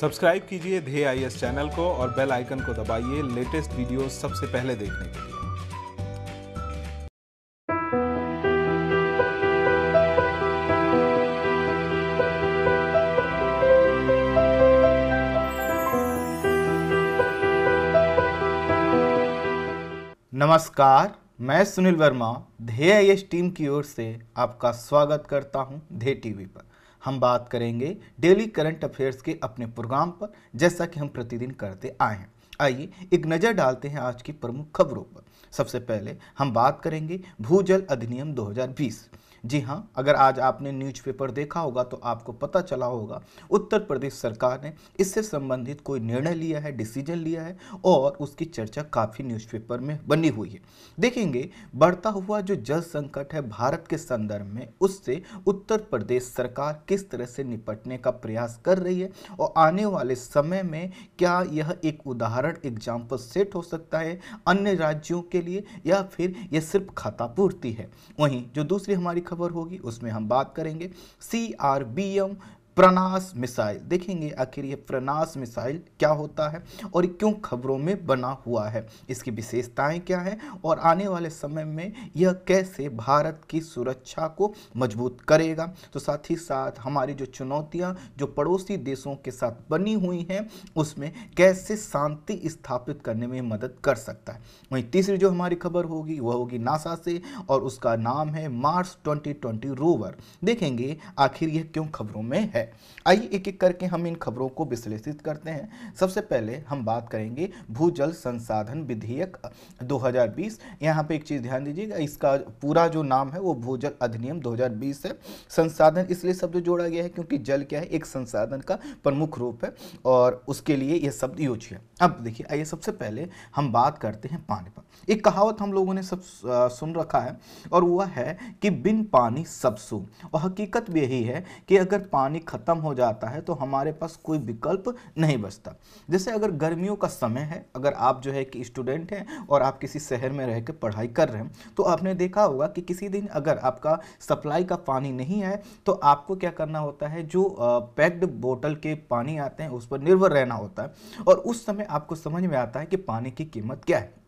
subscribe कीजिए धे आई channel को और बेल आइकन को दबाइए लेटेस्ट वीडियो सबसे पहले देखने के लिए नमस्कार मैं सुनील वर्मा धे आई टीम की ओर से आपका स्वागत करता हूं धे टीवी पर हम बात करेंगे डेली करंट अफेयर्स के अपने प्रोग्राम पर जैसा कि हम प्रतिदिन करते आए हैं आइए एक नज़र डालते हैं आज की प्रमुख खबरों पर सबसे पहले हम बात करेंगे भूजल अधिनियम 2020 जी हाँ अगर आज आपने न्यूज़पेपर देखा होगा तो आपको पता चला होगा उत्तर प्रदेश सरकार ने इससे संबंधित कोई निर्णय लिया है डिसीजन लिया है और उसकी चर्चा काफ़ी न्यूज़पेपर में बनी हुई है देखेंगे बढ़ता हुआ जो जल संकट है भारत के संदर्भ में उससे उत्तर प्रदेश सरकार किस तरह से निपटने का प्रयास कर रही है और आने वाले समय में क्या यह एक उदाहरण एग्जाम्पल सेट हो सकता है अन्य राज्यों के लिए या फिर यह सिर्फ खातापूर्ति है वहीं जो दूसरी हमारी खबर होगी उसमें हम बात करेंगे सी आर बी एम प्रनास मिसाइल देखेंगे आखिर ये प्रनास मिसाइल क्या होता है और क्यों खबरों में बना हुआ है इसकी विशेषताएं क्या हैं और आने वाले समय में यह कैसे भारत की सुरक्षा को मजबूत करेगा तो साथ ही साथ हमारी जो चुनौतियां जो पड़ोसी देशों के साथ बनी हुई हैं उसमें कैसे शांति स्थापित करने में मदद कर सकता है वहीं तीसरी जो हमारी खबर होगी वह होगी नासा से और उसका नाम है मार्स ट्वेंटी रोवर देखेंगे आखिर यह क्यों खबरों में है है आइए एक एक करके हम इन खबरों को विश्लेषित करते हैं सबसे पहले हम बात करेंगे भूजल संसाधन विधेयक 2020 यहाँ पे एक चीज़ ध्यान दीजिएगा इसका पूरा जो नाम है वो भूजल अधिनियम 2020 है संसाधन इसलिए शब्द जोड़ा गया है क्योंकि जल क्या है एक संसाधन का प्रमुख रूप है और उसके लिए यह शब्द यूज है अब देखिए आइए सबसे पहले हम बात करते हैं पानी पर एक कहावत हम लोगों ने सब सुन रखा है और वह है कि बिन पानी सब सून और हकीकत भी यही है कि अगर पानी ख़त्म हो जाता है तो हमारे पास कोई विकल्प नहीं बचता जैसे अगर गर्मियों का समय है अगर आप जो है कि स्टूडेंट हैं और आप किसी शहर में रह कर पढ़ाई कर रहे हैं तो आपने देखा होगा कि किसी दिन अगर आपका सप्लाई का पानी नहीं है तो आपको क्या करना होता है जो पैक्ड बोटल के पानी आते हैं उस पर निर्भर रहना होता है और उस समय में आपको समझ में आता है कि पानी की कीमत क्या है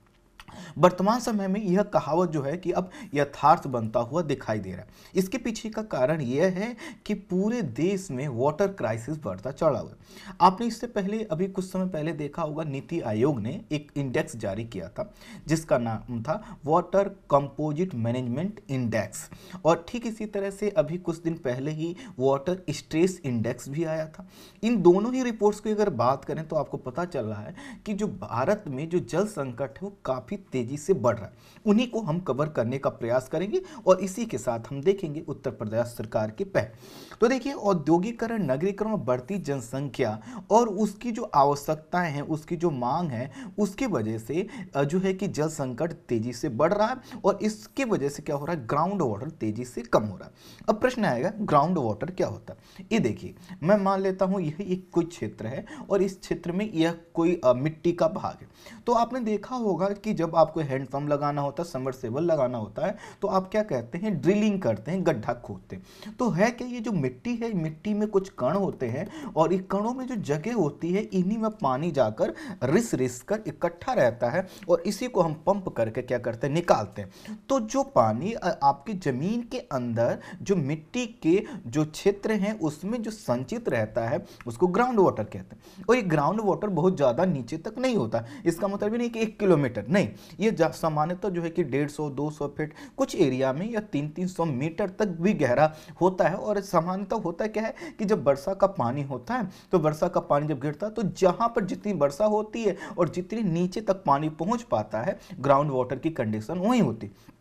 वर्तमान समय में यह कहावत जो है कि अब यथार्थ बनता हुआ दिखाई दे रहा है इसके पीछे का कारण यह है कि पूरे देश में वाटर क्राइसिस बढ़ता चढ़ा हुआ आपने इससे पहले अभी कुछ समय पहले देखा होगा नीति आयोग ने एक इंडेक्स जारी किया था जिसका नाम था वाटर कंपोजिट मैनेजमेंट इंडेक्स और ठीक इसी तरह से अभी कुछ दिन पहले ही वाटर स्ट्रेस इंडेक्स भी आया था इन दोनों ही रिपोर्ट्स की अगर बात करें तो आपको पता चल रहा है कि जो भारत में जो जल संकट है वो काफ़ी काफ़ी तेज़ी से बढ़ रहा है उन्हीं को हम कवर करने का प्रयास करेंगे और इसी के साथ हम देखेंगे उत्तर प्रदेश सरकार की पहल तो देखिए औद्योगिकरण नगरीकरण बढ़ती जनसंख्या और उसकी जो आवश्यकताएं हैं उसकी जो मांग है उसकी वजह से जो है कि जल संकट तेज़ी से बढ़ रहा है और इसकी वजह से क्या हो रहा है ग्राउंड वाटर तेज़ी से कम हो रहा है अब प्रश्न आएगा ग्राउंड वाटर क्या होता है ये देखिए मैं मान लेता हूँ यह एक कोई क्षेत्र है और इस क्षेत्र में यह कोई मिट्टी का भाग है तो आपने देखा होगा कि जब जब आपको हैंडपम्प लगाना होता है समरसेबल लगाना होता है तो आप क्या कहते हैं ड्रिलिंग करते हैं गड्ढा खोदते हैं तो है क्या ये जो मिट्टी है मिट्टी में कुछ कण होते हैं और इन कणों में जो जगह होती है इन्हीं में पानी जाकर रिस रिस कर इकट्ठा रहता है और इसी को हम पंप करके क्या करते हैं निकालते हैं तो जो पानी आपकी ज़मीन के अंदर जो मिट्टी के जो क्षेत्र हैं उसमें जो संचित रहता है उसको ग्राउंड वाटर कहते हैं और ये ग्राउंड वाटर बहुत ज़्यादा नीचे तक नहीं होता इसका मतलब ये नहीं कि एक किलोमीटर नहीं ये सामान्यतः जो है कि डेढ़ सौ दो सौ फीट कुछ एरिया में या तीन तीन सौ मीटर तक भी गहरा होता है और सामान्यतः होता क्या है कि जब वर्षा का पानी होता है तो वर्षा का पानी जब गिरता है तो जहाँ पर जितनी वर्षा होती है और जितनी नीचे तक पानी पहुँच पाता है ग्राउंड वाटर की कंडीशन वहीं होती है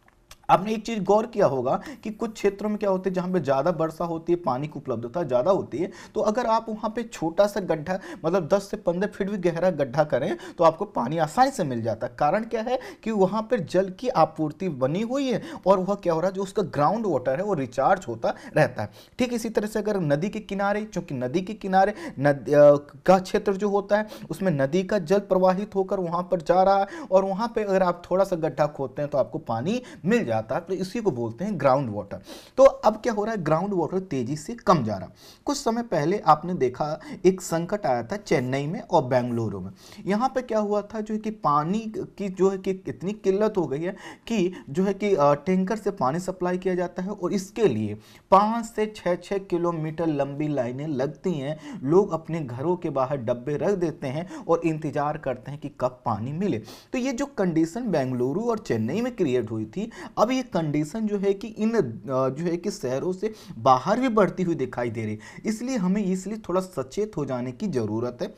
आपने एक चीज गौर किया होगा कि कुछ क्षेत्रों में क्या होता है जहाँ पे ज़्यादा वर्षा होती है पानी की उपलब्धता ज़्यादा होती है तो अगर आप वहाँ पे छोटा सा गड्ढा मतलब 10 से 15 फीट भी गहरा गड्ढा करें तो आपको पानी आसानी से मिल जाता है कारण क्या है कि वहाँ पर जल की आपूर्ति बनी हुई है और वह क्या हो रहा है जो उसका ग्राउंड वाटर है वो रिचार्ज होता रहता है ठीक इसी तरह से अगर नदी के किनारे चूंकि नदी के किनारे का क्षेत्र जो होता है उसमें नदी का जल प्रवाहित होकर वहाँ पर जा रहा है और वहाँ पर अगर आप थोड़ा सा गड्ढा खोदते हैं तो आपको पानी मिल है जाता है तो इसी को बोलते हैं ग्राउंड वाटर तो अब क्या हो रहा है ग्राउंड वाटर तेजी से कम जा रहा कुछ समय पहले आपने देखा एक संकट आया था चेन्नई में और बेंगलुरु में यहाँ पर क्या हुआ था जो है कि पानी की जो है कि इतनी किल्लत हो गई है कि जो है कि टैंकर से पानी सप्लाई किया जाता है और इसके लिए पाँच से छः छः किलोमीटर लंबी लाइनें लगती हैं लोग अपने घरों के बाहर डब्बे रख देते हैं और इंतजार करते हैं कि कब पानी मिले तो ये जो कंडीशन बेंगलुरु और चेन्नई में क्रिएट हुई थी अब अब ये कंडीशन जो है कि इन जो है कि शहरों से बाहर भी बढ़ती हुई दिखाई दे रही इसलिए हमें इसलिए थोड़ा सचेत हो जाने की ज़रूरत है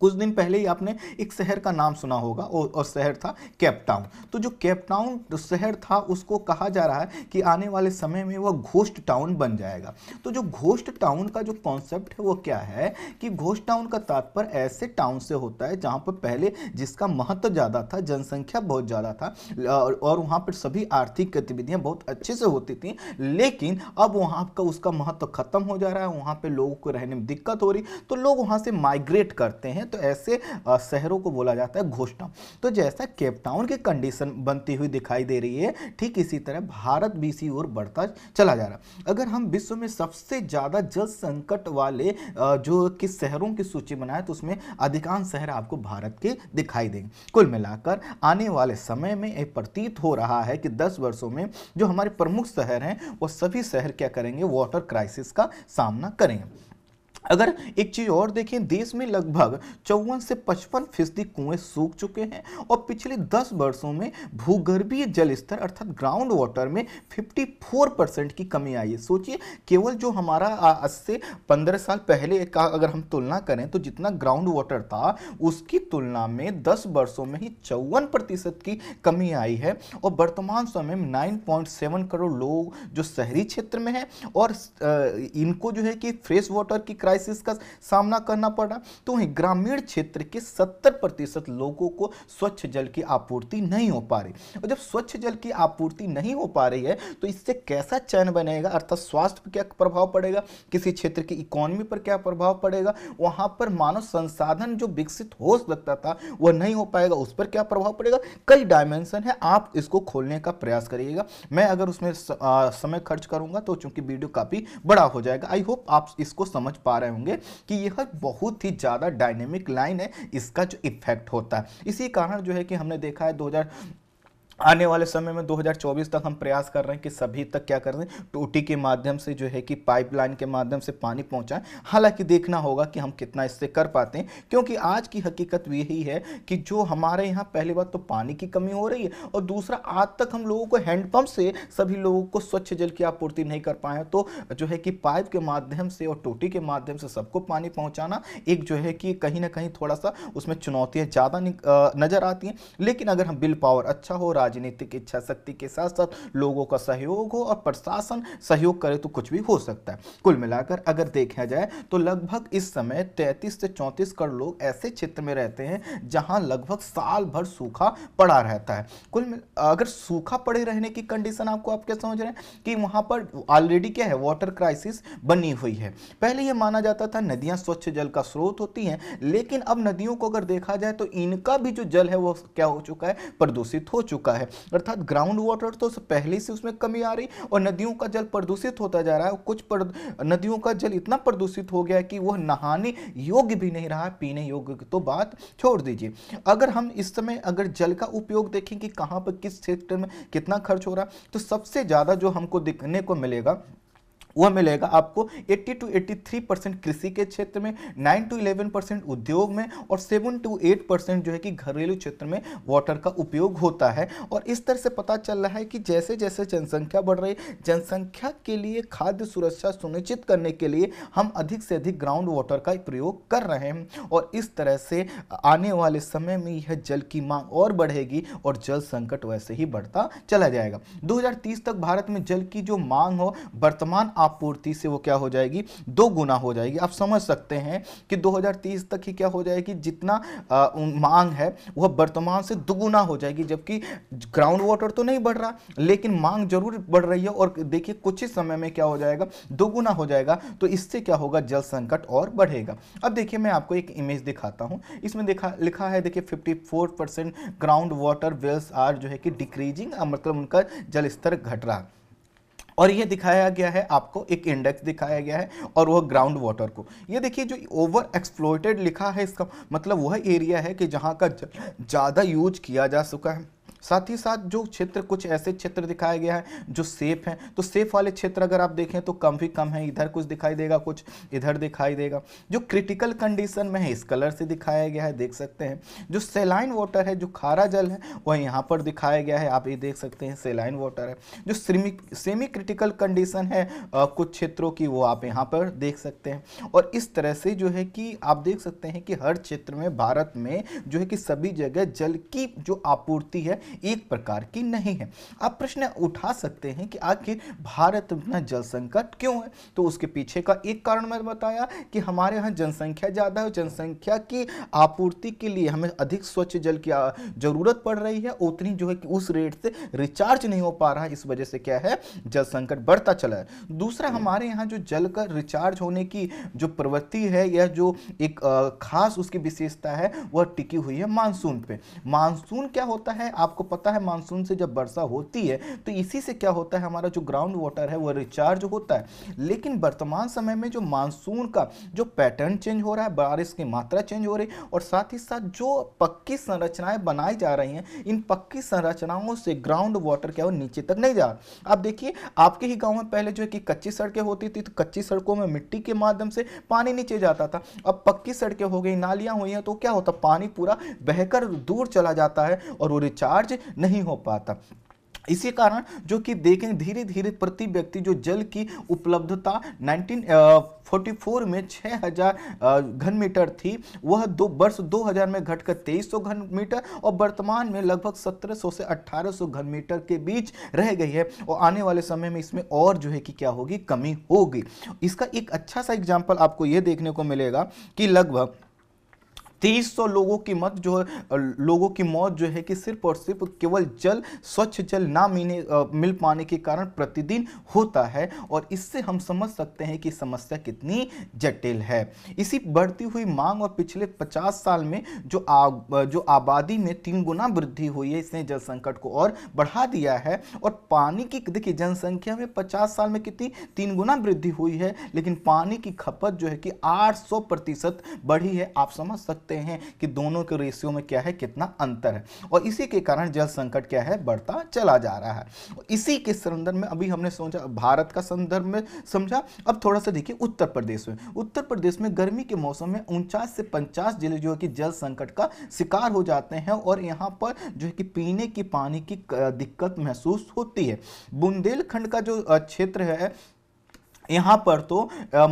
कुछ दिन पहले ही आपने एक शहर का नाम सुना होगा और, और शहर था कैपटाउन तो जो कैपटाउन शहर था उसको कहा जा रहा है कि आने वाले समय में वह घोस्ट टाउन बन जाएगा तो जो घोस्ट टाउन का जो कॉन्सेप्ट है वो क्या है कि घोस्ट टाउन का तात्पर्य ऐसे टाउन से होता है जहाँ पर पहले जिसका महत्व ज़्यादा था जनसंख्या बहुत ज़्यादा था और वहाँ पर सभी आर्थिक गतिविधियाँ बहुत अच्छे से होती थी लेकिन अब वहाँ का उसका महत्व खत्म हो जा रहा है वहाँ पर लोगों को रहने में दिक्कत हो रही तो लोग वहाँ से माइग्रेट करते हैं हैं तो ऐसे शहरों को बोला जाता है घोष तो जैसा केपटाउन की कंडीशन बनती हुई दिखाई दे रही है ठीक इसी तरह भारत भी इसी ओर बढ़ता चला जा रहा है अगर हम विश्व में सबसे ज़्यादा जल संकट वाले जो किस शहरों की सूची बनाए तो उसमें अधिकांश शहर आपको भारत के दिखाई देंगे कुल मिलाकर आने वाले समय में यह प्रतीत हो रहा है कि 10 वर्षों में जो हमारे प्रमुख शहर हैं वो सभी शहर क्या करेंगे वाटर क्राइसिस का सामना करेंगे अगर एक चीज़ और देखें देश में लगभग चौवन से पचपन फीसदी कुएँ सूख चुके हैं और पिछले 10 वर्षों में भूगर्भीय जल स्तर अर्थात ग्राउंड वाटर में 54 परसेंट की कमी आई है सोचिए केवल जो हमारा आज से 15 साल पहले का अगर हम तुलना करें तो जितना ग्राउंड वाटर था उसकी तुलना में 10 वर्षों में ही चौवन प्रतिशत की कमी आई है और वर्तमान समय में नाइन करोड़ लोग जो शहरी क्षेत्र में हैं और इनको जो है कि फ्रेश वाटर की क्राइसिस का सामना करना पड़ रहा तो वहीं ग्रामीण क्षेत्र के सत्तर प्रतिशत लोगों को स्वच्छ जल की आपूर्ति नहीं हो पा रही और जब स्वच्छ जल की आपूर्ति नहीं हो पा रही है तो इससे कैसा चयन बनेगा अर्थात स्वास्थ्य पर क्या प्रभाव पड़ेगा किसी क्षेत्र की इकोनॉमी पर क्या प्रभाव पड़ेगा वहाँ पर मानव संसाधन जो विकसित हो सकता था वह नहीं हो पाएगा उस पर क्या प्रभाव पड़ेगा कई डायमेंशन है आप इसको खोलने का प्रयास करिएगा मैं अगर उसमें समय खर्च करूंगा तो चूंकि वीडियो काफ़ी बड़ा हो जाएगा आई होप आप इसको समझ पा रहे रहे होंगे कि यह बहुत ही ज़्यादा डायनेमिक लाइन है इसका जो इफेक्ट होता है इसी कारण जो है कि हमने देखा है दो आने वाले समय में 2024 तक हम प्रयास कर रहे हैं कि सभी तक क्या कर रहे हैं टोटी के माध्यम से जो है कि पाइपलाइन के माध्यम से पानी पहुंचाएं हालांकि देखना होगा कि हम कितना इससे कर पाते हैं क्योंकि आज की हकीकत यही है कि जो हमारे यहाँ पहली बात तो पानी की कमी हो रही है और दूसरा आज तक हम लोगों को हैंडपम्प से सभी लोगों को स्वच्छ जल की आपूर्ति नहीं कर पाए तो जो है कि पाइप के माध्यम से और टोटी के माध्यम से सबको पानी पहुँचाना एक जो है कि कहीं ना कहीं थोड़ा सा उसमें चुनौतियाँ ज़्यादा नज़र आती हैं लेकिन अगर हम बिल पावर अच्छा हो रहा राजनीतिक इच्छा शक्ति के साथ साथ लोगों का सहयोग हो और प्रशासन सहयोग करे तो कुछ भी हो सकता है कुल मिलाकर अगर देखा जाए तो लगभग इस समय तैतीस से चौंतीस करोड़ लोग ऐसे क्षेत्र में रहते हैं जहाँ लगभग साल भर सूखा पड़ा रहता है कुल अगर सूखा पड़े रहने की कंडीशन आपको आप क्या समझ रहे हैं कि वहाँ पर ऑलरेडी क्या है वाटर क्राइसिस बनी हुई है पहले यह माना जाता था नदियाँ स्वच्छ जल का स्रोत होती हैं लेकिन अब नदियों को अगर देखा जाए तो इनका भी जो जल है वो क्या हो चुका है प्रदूषित हो चुका है अर्थात ग्राउंड वाटर तो पहले से उसमें कमी आ रही और नदियों का जल प्रदूषित होता जा रहा है कुछ नदियों का जल इतना प्रदूषित हो गया कि वह नहाने योग्य भी नहीं रहा पीने योग्य तो बात छोड़ दीजिए अगर हम इस समय अगर जल का उपयोग देखें कि कहाँ पर किस क्षेत्र में कितना खर्च हो रहा तो सबसे ज़्यादा जो हमको दिखने को मिलेगा वह मिलेगा आपको 80 टू 83 परसेंट कृषि के क्षेत्र में 9 टू 11 परसेंट उद्योग में और 7 टू 8 परसेंट जो है कि घरेलू क्षेत्र में वाटर का उपयोग होता है और इस तरह से पता चल रहा है कि जैसे जैसे जनसंख्या बढ़ रही है जनसंख्या के लिए खाद्य सुरक्षा सुनिश्चित करने के लिए हम अधिक से अधिक ग्राउंड वाटर का प्रयोग कर रहे हैं और इस तरह से आने वाले समय में यह जल की मांग और बढ़ेगी और जल संकट वैसे ही बढ़ता चला जाएगा दो तक भारत में जल की जो मांग हो वर्तमान आपूर्ति से वो क्या हो जाएगी दो गुना हो जाएगी आप समझ सकते हैं कि 2030 तक ही क्या हो जाएगी जितना आ, मांग है वह वर्तमान से दोगुना हो जाएगी जबकि ग्राउंड वाटर तो नहीं बढ़ रहा लेकिन मांग जरूर बढ़ रही है और देखिए कुछ ही समय में क्या हो जाएगा दोगुना हो जाएगा तो इससे क्या होगा जल संकट और बढ़ेगा अब देखिए मैं आपको एक इमेज दिखाता हूँ इसमें देखा लिखा है देखिए 54 percent ground water wells are जो है कि डिक्रीजिंग मतलब उनका जल स्तर घट रहा है और ये दिखाया गया है आपको एक इंडेक्स दिखाया गया है और वह ग्राउंड वाटर को ये देखिए जो ओवर एक्सप्लोइटेड लिखा है इसका मतलब वह एरिया है कि जहाँ का ज़्यादा यूज किया जा चुका है साथ ही साथ जो क्षेत्र कुछ ऐसे क्षेत्र दिखाया गया है जो सेफ हैं तो सेफ वाले क्षेत्र अगर आप देखें तो कम भी कम है इधर कुछ दिखाई देगा कुछ इधर दिखाई देगा जो क्रिटिकल कंडीशन में है इस कलर से दिखाया गया है देख सकते हैं जो सेलाइन वाटर है जो खारा जल है वह यहाँ पर दिखाया गया है आप ये देख सकते हैं सेलाइन वाटर है जो सेमी क्रिटिकल कंडीशन है आ, कुछ क्षेत्रों की वो आप यहाँ पर देख सकते हैं और इस तरह से जो है कि आप देख सकते हैं कि हर क्षेत्र में भारत में जो है कि सभी जगह जल की जो आपूर्ति है एक प्रकार की नहीं है आप प्रश्न उठा सकते हैं कि आखिर भारत में जल संकट क्यों है तो उसके पीछे का एक कारण मैंने बताया कि हमारे यहाँ जनसंख्या ज़्यादा है जनसंख्या की आपूर्ति के लिए हमें अधिक स्वच्छ जल की जरूरत पड़ रही है उतनी जो है कि उस रेट से रिचार्ज नहीं हो पा रहा है इस वजह से क्या है जल संकट बढ़ता चला है दूसरा हमारे यहाँ जो जल का रिचार्ज होने की जो प्रवृत्ति है या जो एक खास उसकी विशेषता है वह टिकी हुई है मानसून पे मानसून क्या होता है आपको पता है मानसून से जब वर्षा होती है तो इसी से क्या होता है हमारा जो ग्राउंड वाटर है वो रिचार्ज होता है लेकिन वर्तमान समय में जो मानसून का जो पैटर्न चेंज हो रहा है बारिश की मात्रा चेंज हो रही है और साथ ही साथ जो पक्की संरचनाएं बनाई जा रही हैं इन पक्की संरचनाओं से ग्राउंड वाटर क्या है नीचे तक नहीं जा रहा आप देखिए आपके ही गाँव में पहले जो है कि कच्ची सड़कें होती थी तो कच्ची सड़कों में मिट्टी के माध्यम से पानी नीचे जाता था अब पक्की सड़कें हो गई नालियाँ हुई हैं तो क्या होता पानी पूरा बहकर दूर चला जाता है और वो रिचार्ज चार्ज नहीं हो पाता इसी कारण जो कि देखें धीरे धीरे प्रति व्यक्ति जो जल की उपलब्धता 1944 में 6000 घन मीटर थी वह दो वर्ष 2000 में घटकर 2300 घन मीटर और वर्तमान में लगभग 1700 से 1800 घन मीटर के बीच रह गई है और आने वाले समय में इसमें और जो है कि क्या होगी कमी होगी इसका एक अच्छा सा एग्जांपल आपको यह देखने को मिलेगा कि लगभग तेईस सौ लोगों की मत जो है लोगों की मौत जो है कि सिर्फ और सिर्फ केवल जल स्वच्छ जल ना मिलने मिल पाने के कारण प्रतिदिन होता है और इससे हम समझ सकते हैं कि समस्या कितनी जटिल है इसी बढ़ती हुई मांग और पिछले 50 साल में जो आ, जो आबादी में तीन गुना वृद्धि हुई है इसने जल संकट को और बढ़ा दिया है और पानी की देखिए जनसंख्या में पचास साल में कितनी तीन गुना वृद्धि हुई है लेकिन पानी की खपत जो है कि आठ प्रतिशत बढ़ी है आप समझ सकते सकते हैं कि दोनों के रेशियो में क्या है कितना अंतर है और इसी के कारण जल संकट क्या है बढ़ता चला जा रहा है इसी के संदर्भ में अभी हमने सोचा भारत का संदर्भ में समझा अब थोड़ा सा देखिए उत्तर प्रदेश में उत्तर प्रदेश में गर्मी के मौसम में उनचास से पचास जिले जो है कि जल संकट का शिकार हो जाते हैं और यहाँ पर जो है कि पीने की पानी की दिक्कत महसूस होती है बुंदेलखंड का जो क्षेत्र है यहाँ पर तो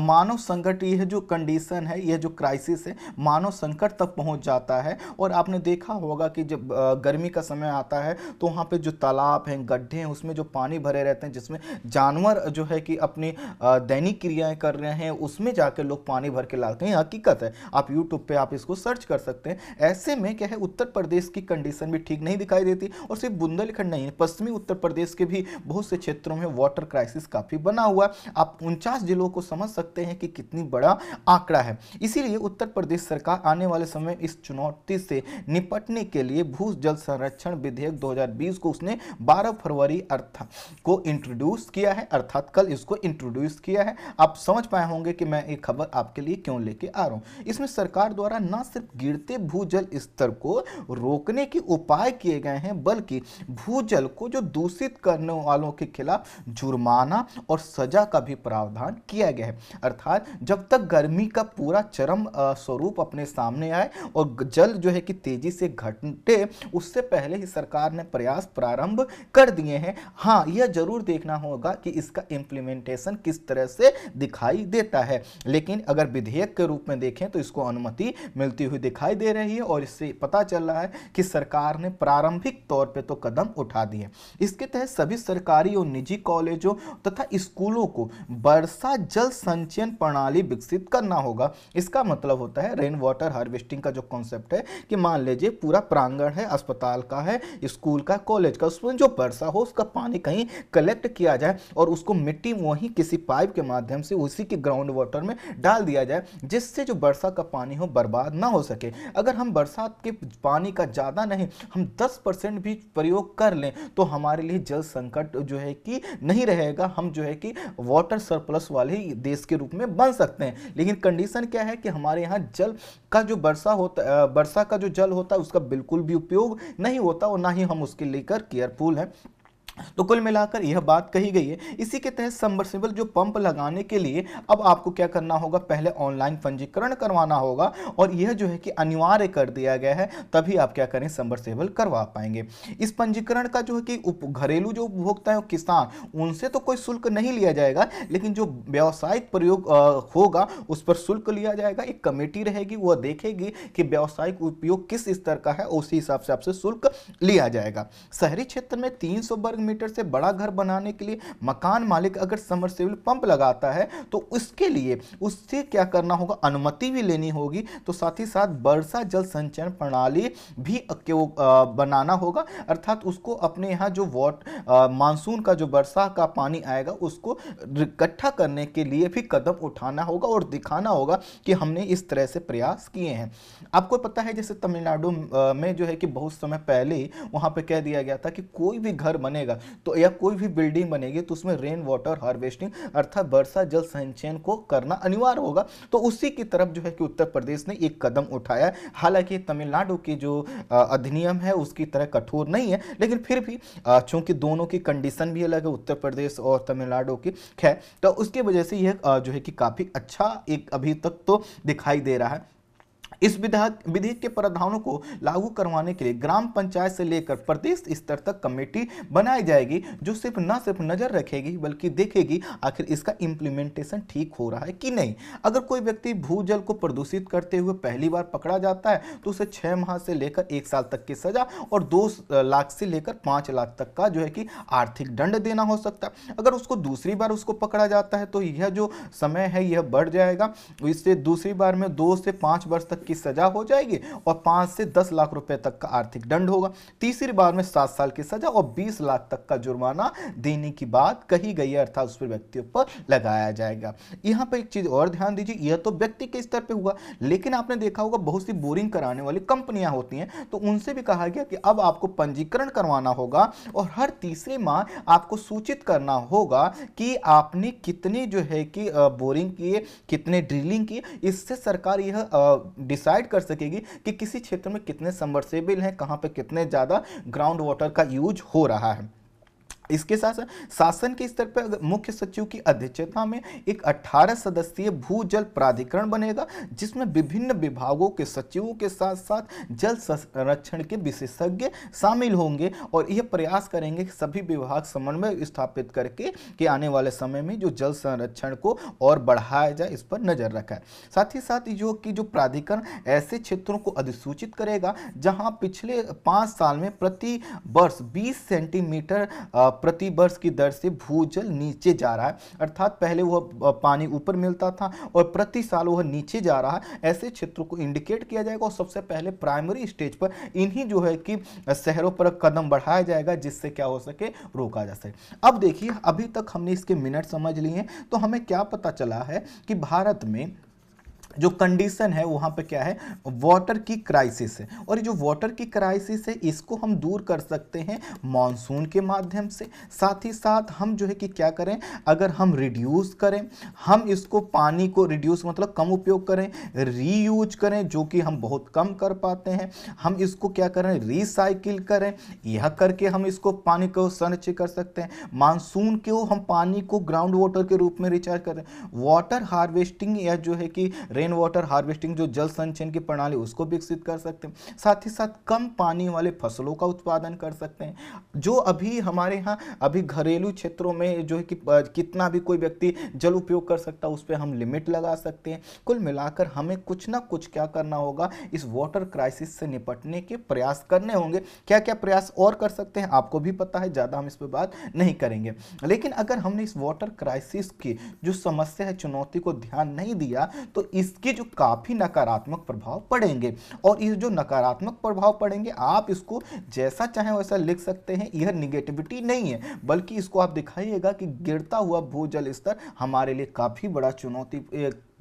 मानव संकट यह जो कंडीशन है यह जो क्राइसिस है मानव संकट तक पहुँच जाता है और आपने देखा होगा कि जब गर्मी का समय आता है तो वहाँ पे जो तालाब हैं गड्ढे हैं उसमें जो पानी भरे रहते हैं जिसमें जानवर जो है कि अपनी दैनिक क्रियाएं कर रहे हैं उसमें जाके लोग पानी भर के लाते हैं हकीकत है आप यूट्यूब पर आप इसको सर्च कर सकते हैं ऐसे में क्या है उत्तर प्रदेश की कंडीशन भी ठीक नहीं दिखाई देती और सिर्फ बुंदेलखंड नहीं है पश्चिमी उत्तर प्रदेश के भी बहुत से क्षेत्रों में वाटर क्राइसिस काफ़ी बना हुआ आप उनचास जिलों को समझ सकते हैं कि कितनी बड़ा आंकड़ा है इसीलिए उत्तर प्रदेश सरकार आने वाले समय इस चुनौती से निपटने के लिए भू जल संरक्षण विधेयक 2020 को उसने 12 फरवरी अर्थात को इंट्रोड्यूस किया है अर्थात कल इसको इंट्रोड्यूस किया है आप समझ पाए होंगे कि मैं ये खबर आपके लिए क्यों लेके आ रहा हूँ इसमें सरकार द्वारा न सिर्फ गिरते भू स्तर को रोकने के उपाय किए गए हैं बल्कि भूजल को जो दूषित करने वालों के खिलाफ जुर्माना और सजा का भी प्रावधान किया गया है अर्थात जब तक गर्मी का पूरा चरम स्वरूप अपने सामने आए और जल जो है कि तेजी से घटे उससे पहले ही सरकार ने प्रयास प्रारंभ कर दिए हैं हाँ यह जरूर देखना होगा कि इसका इम्प्लीमेंटेशन किस तरह से दिखाई देता है लेकिन अगर विधेयक के रूप में देखें तो इसको अनुमति मिलती हुई दिखाई दे रही है और इससे पता चल रहा है कि सरकार ने प्रारंभिक तौर पर तो कदम उठा दिए इसके तहत सभी सरकारी और निजी कॉलेजों तथा स्कूलों को वर्षा जल संचयन प्रणाली विकसित करना होगा इसका मतलब होता है रेन वाटर हार्वेस्टिंग का जो कॉन्सेप्ट है कि मान लीजिए पूरा प्रांगण है अस्पताल का है स्कूल का कॉलेज का उसमें जो वर्षा हो उसका पानी कहीं कलेक्ट किया जाए और उसको मिट्टी वहीं किसी पाइप के माध्यम से उसी के ग्राउंड वाटर में डाल दिया जाए जिससे जो वर्षा का पानी हो बर्बाद ना हो सके अगर हम बरसात के पानी का ज़्यादा नहीं हम 10 परसेंट भी प्रयोग कर लें तो हमारे लिए जल संकट जो है कि नहीं रहेगा हम जो है कि वाटर सरप्लस वाले देश के रूप में बन सकते हैं लेकिन कंडीशन क्या है कि हमारे यहाँ जल का जो वर्षा होता वर्षा का जो जल होता है उसका बिल्कुल भी उपयोग नहीं होता और ना ही हम उसके लेकर केयरफुल हैं तो कुल मिलाकर यह बात कही गई है इसी के तहत सबमर्सिबल जो पंप लगाने के लिए अब आपको क्या करना होगा पहले ऑनलाइन पंजीकरण करवाना होगा और यह जो है कि अनिवार्य कर दिया गया है तभी आप क्या करें सबमर्सिबल करवा पाएंगे इस पंजीकरण का जो है कि उप घरेलू जो उपभोक्ता है किसान उनसे तो कोई शुल्क नहीं लिया जाएगा लेकिन जो व्यावसायिक प्रयोग होगा उस पर शुल्क लिया जाएगा एक कमेटी रहेगी वह देखेगी कि व्यावसायिक उपयोग किस स्तर का है उसी हिसाब से आपसे शुल्क लिया जाएगा शहरी क्षेत्र में तीन वर्ग मीटर से बड़ा घर बनाने के लिए मकान मालिक अगर समरसेबल पंप लगाता है तो उसके लिए उससे क्या करना होगा अनुमति भी लेनी होगी तो साथ ही साथ वर्षा जल संचयन प्रणाली भी बनाना होगा अर्थात उसको अपने यहाँ जो वॉट मानसून का जो वर्षा का पानी आएगा उसको इकट्ठा करने के लिए भी कदम उठाना होगा और दिखाना होगा कि हमने इस तरह से प्रयास किए हैं आपको पता है जैसे तमिलनाडु में जो है कि बहुत समय पहले वहाँ पे कह दिया गया था कि कोई भी घर बनेगा जाएगा तो या कोई भी बिल्डिंग बनेगी तो उसमें रेन वाटर हार्वेस्टिंग अर्थात वर्षा जल संचयन को करना अनिवार्य होगा तो उसी की तरफ जो है कि उत्तर प्रदेश ने एक कदम उठाया हालांकि तमिलनाडु की जो अधिनियम है उसकी तरह कठोर नहीं है लेकिन फिर भी चूंकि दोनों की कंडीशन भी अलग है उत्तर प्रदेश और तमिलनाडु की खैर तो उसकी वजह से यह जो है कि काफ़ी अच्छा एक अभी तक तो दिखाई दे रहा है इस विधेयक विधेयक के प्रावधानों को लागू करवाने के लिए ग्राम पंचायत से लेकर प्रदेश स्तर तक कमेटी बनाई जाएगी जो सिर्फ न सिर्फ नज़र रखेगी बल्कि देखेगी आखिर इसका इम्प्लीमेंटेशन ठीक हो रहा है कि नहीं अगर कोई व्यक्ति भू को प्रदूषित करते हुए पहली बार पकड़ा जाता है तो उसे छः माह से लेकर एक साल तक की सज़ा और दो लाख से लेकर पाँच लाख तक का जो है कि आर्थिक दंड देना हो सकता है अगर उसको दूसरी बार उसको पकड़ा जाता है तो यह जो समय है यह बढ़ जाएगा इससे दूसरी बार में दो से पाँच वर्ष तक की की सजा हो जाएगी और पांच से दस लाख रुपए तक का आर्थिक दंड होगा तीसरी बार में सात साल की सजा और बीस लाख तक का जुर्माना देने की बात कही गई है अर्थात उस पर व्यक्तियों पर लगाया जाएगा यहाँ पर एक चीज़ और ध्यान दीजिए यह तो व्यक्ति के स्तर पर हुआ लेकिन आपने देखा होगा बहुत सी बोरिंग कराने वाली कंपनियां होती हैं तो उनसे भी कहा गया कि अब आपको पंजीकरण करवाना होगा और हर तीसरे माह आपको सूचित करना होगा कि आपने कितने जो है कि बोरिंग किए कितने ड्रिलिंग किए इससे सरकार यह डिस डिसाइड कर सकेगी कि किसी क्षेत्र में कितने समर्सेबल हैं कहाँ पर कितने ज़्यादा ग्राउंड वाटर का यूज हो रहा है इसके साथ साथ शासन के स्तर पर मुख्य सचिव की अध्यक्षता में एक 18 सदस्यीय भूजल प्राधिकरण बनेगा जिसमें विभिन्न विभागों के सचिवों के साथ साथ जल संरक्षण के विशेषज्ञ शामिल होंगे और यह प्रयास करेंगे कि सभी विभाग समन्वय स्थापित करके कि आने वाले समय में जो जल संरक्षण को और बढ़ाया जाए इस पर नजर रखा साथ ही साथ जो कि जो प्राधिकरण ऐसे क्षेत्रों को अधिसूचित करेगा जहाँ पिछले पाँच साल में प्रति वर्ष बीस सेंटीमीटर प्रति वर्ष की दर से भूजल नीचे जा रहा है अर्थात पहले वह पानी ऊपर मिलता था और प्रति साल वह नीचे जा रहा है ऐसे क्षेत्रों को इंडिकेट किया जाएगा और सबसे पहले प्राइमरी स्टेज पर इन्हीं जो है कि शहरों पर कदम बढ़ाया जाएगा जिससे क्या हो सके रोका जा सके अब देखिए अभी तक हमने इसके मिनट समझ लिए हैं तो हमें क्या पता चला है कि भारत में जो कंडीशन है वहाँ पे क्या है वाटर की क्राइसिस है और ये जो वाटर की क्राइसिस है इसको हम दूर कर सकते हैं मानसून के माध्यम से साथ ही साथ हम जो है कि क्या करें अगर हम रिड्यूस करें हम इसको पानी को रिड्यूस मतलब कम उपयोग करें रीयूज करें जो कि हम बहुत कम कर पाते हैं हम इसको क्या करें रिसाइकिल करें यह करके हम इसको पानी को संरक्षित कर सकते हैं मानसून को हम पानी को ग्राउंड वाटर के रूप में रिचार्ज करें वाटर हार्वेस्टिंग या जो है कि रेन वाटर हार्वेस्टिंग जो जल संचयन की प्रणाली उसको विकसित कर सकते हैं साथ ही साथ कम पानी वाले फसलों का उत्पादन कर सकते हैं जो अभी हमारे यहाँ अभी घरेलू क्षेत्रों में जो है कि कितना भी कोई व्यक्ति जल उपयोग कर सकता है उस पर हम लिमिट लगा सकते हैं कुल मिलाकर हमें कुछ ना कुछ क्या करना होगा इस वाटर क्राइसिस से निपटने के प्रयास करने होंगे क्या क्या प्रयास और कर सकते हैं आपको भी पता है ज़्यादा हम इस पर बात नहीं करेंगे लेकिन अगर हमने इस वाटर क्राइसिस की जो समस्या है चुनौती को ध्यान नहीं दिया तो इस इसके जो काफ़ी नकारात्मक प्रभाव पड़ेंगे और इस जो नकारात्मक प्रभाव पड़ेंगे आप इसको जैसा चाहे वैसा लिख सकते हैं यह निगेटिविटी नहीं है बल्कि इसको आप दिखाइएगा कि गिरता हुआ भूजल स्तर हमारे लिए काफ़ी बड़ा चुनौती